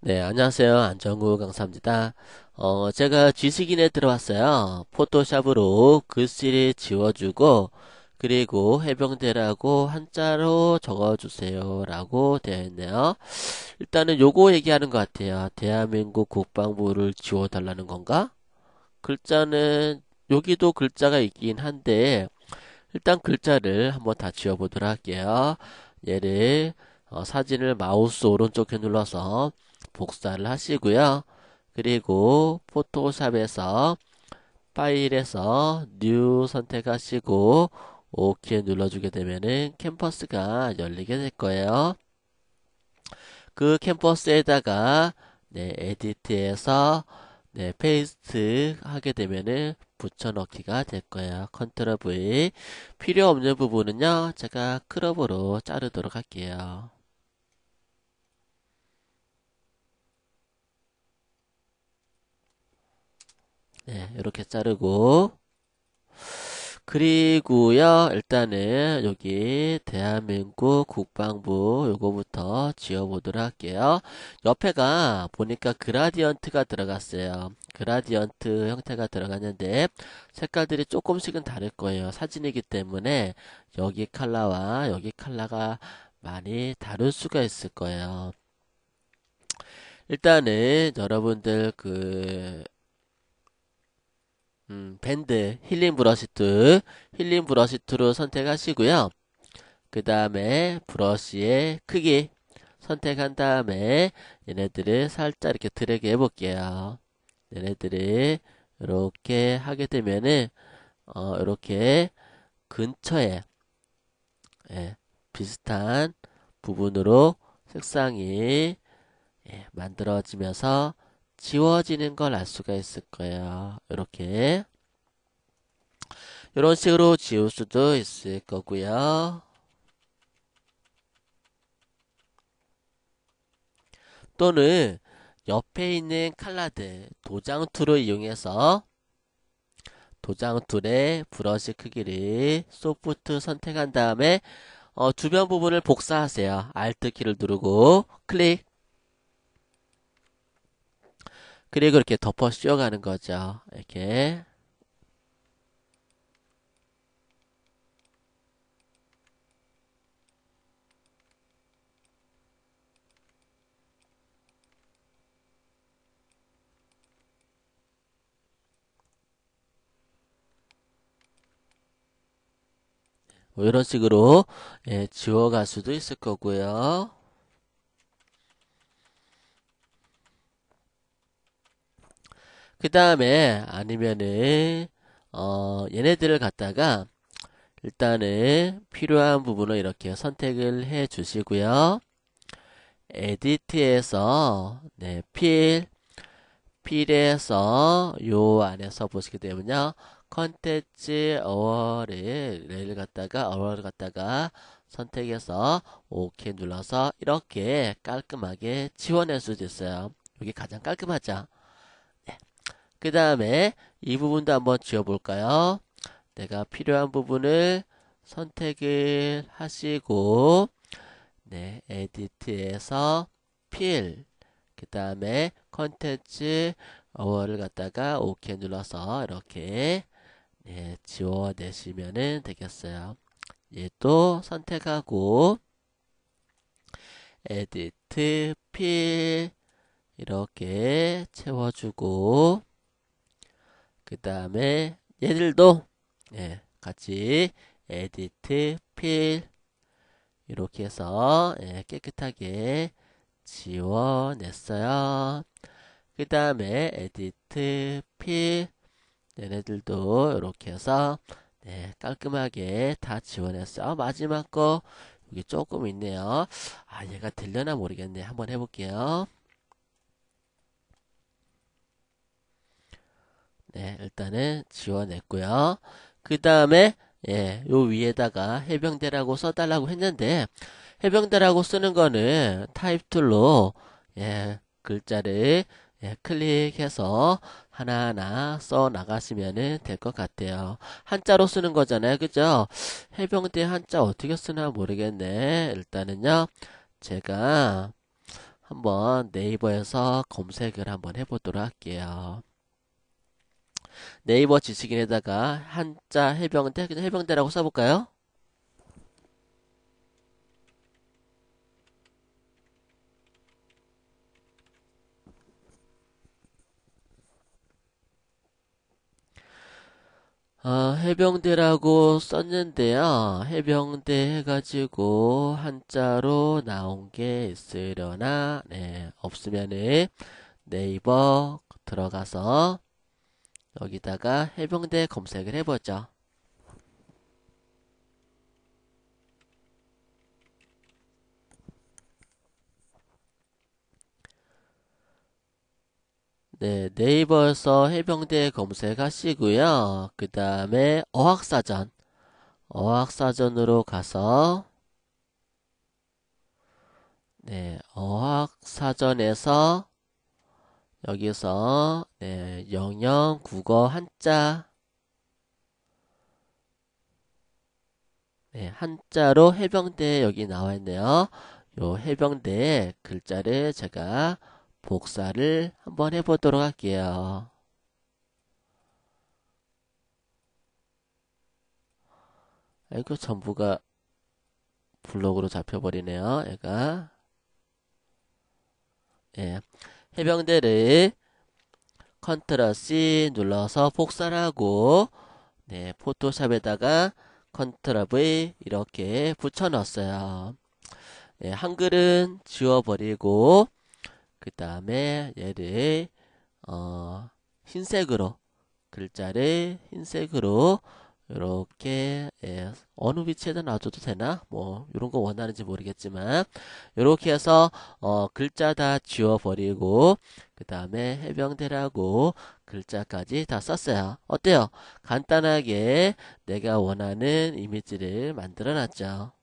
네, 안녕하세요. 안정구 강사입니다. 어, 제가 지식인에 들어왔어요. 포토샵으로 글씨를 지워주고, 그리고 해병대라고 한자로 적어주세요. 라고 되어 있네요. 일단은 요거 얘기하는 것 같아요. 대한민국 국방부를 지워달라는 건가? 글자는, 여기도 글자가 있긴 한데, 일단 글자를 한번 다 지워보도록 할게요. 얘를, 어, 사진을 마우스 오른쪽에 눌러서, 복사를 하시고요. 그리고 포토샵에서 파일에서 뉴 선택하시고 OK 눌러주게 되면은 캠퍼스가 열리게 될 거예요. 그 캠퍼스에다가 네, 에디트에서 네, 페이스트 하게 되면은 붙여넣기가 될 거예요. 컨트롤 V 필요 없는 부분은요. 제가 크롭으로 자르도록 할게요. 네, 이렇게 자르고 그리고요 일단은 여기 대한민국 국방부 요거부터 지어보도록 할게요 옆에가 보니까 그라디언트가 들어갔어요 그라디언트 형태가 들어갔는데 색깔들이 조금씩은 다를 거예요 사진이기 때문에 여기 칼라와 여기 칼라가 많이 다를 수가 있을 거예요 일단은 여러분들 그 음, 밴드 힐링 브러시트 힐링 브러시트로 선택하시고요. 그 다음에 브러시의 크기 선택한 다음에 얘네들을 살짝 이렇게 드래그 해볼게요. 얘네들이 이렇게 하게 되면은 어, 이렇게 근처에 예, 비슷한 부분으로 색상이 예, 만들어지면서 지워지는 걸 알 수가 있을 거예요. 이렇게 이런 식으로 지울 수도 있을 거고요. 또는 옆에 있는 칼라드 도장 툴을 이용해서 도장 툴의 브러쉬 크기를 소프트 선택한 다음에 어, 주변 부분을 복사하세요. Alt 키를 누르고 클릭 그리고 이렇게 덮어 씌워가는 거죠. 이렇게 뭐 이런 식으로 예, 지워갈 수도 있을 거고요. 그 다음에 아니면은 어 얘네들을 갖다가 일단은 필요한 부분을 이렇게 선택을 해 주시고요. 에디트에서 네, 필 필에서 요 안에서 보시게 되면요. 컨텐츠 어워를 레일을 갖다가 어워를 갖다가 선택해서 OK 눌러서 이렇게 깔끔하게 지원할 수도 있어요. 여기 가장 깔끔하죠. 네. 그 다음에 이 부분도 한번 지워볼까요? 내가 필요한 부분을 선택을 하시고 네, 에디트에서 필, 그 다음에 컨텐츠 어워를 갖다가 OK 눌러서 이렇게 예, 지워내시면 되겠어요. 예, 또 선택하고 에디트 필 이렇게 채워주고 그 다음에 얘들도 예, 같이 에디트 필 이렇게 해서 예, 깨끗하게 지워냈어요. 그 다음에 에디트 필 얘네들도 이렇게 해서 네, 깔끔하게 다 지원했어요. 마지막 거 여기 조금 있네요. 아 얘가 들려나 모르겠네. 한번 해볼게요. 네, 일단은 지원했고요. 그 다음에 예, 요 위에다가 해병대라고 써달라고 했는데 해병대라고 쓰는 거는 타입툴로 예, 글자를 예, 클릭해서 하나하나 써 나가시면 될 것 같아요. 한자로 쓰는 거잖아요. 그죠? 해병대 한자 어떻게 쓰나 모르겠네. 일단은요. 제가 한번 네이버에서 검색을 한번 해보도록 할게요. 네이버 지식인에다가 한자 해병대 해병대라고 써볼까요? 아, 해병대라고 썼는데요. 해병대 해가지고 한자로 나온 게 있으려나? 네, 없으면은 네이버 들어가서 여기다가 해병대 검색을 해보죠. 네, 네이버에서 해병대 검색하시고요. 그 다음에 어학사전, 어학사전으로 가서 네, 어학사전에서 여기서 네, 영영 국어 한자 네, 한자로 해병대 여기 나와 있네요. 요 해병대 글자를 제가 복사를 한번 해보도록 할게요. 아이고 전부가 블록으로 잡혀버리네요. 얘가 예. 해병대를 컨트롤 C 눌러서 복사를 하고 네, 포토샵에다가 컨트롤 V 이렇게 붙여 넣었어요. 예, 한글은 지워버리고 그 다음에 얘를 어, 흰색으로 글자를 흰색으로 이렇게 예, 어느 위치에다 놔줘도 되나? 뭐 이런 거 원하는지 모르겠지만 이렇게 해서 어, 글자 다 지워버리고 그 다음에 해병대라고 글자까지 다 썼어요. 어때요? 간단하게 내가 원하는 이미지를 만들어놨죠.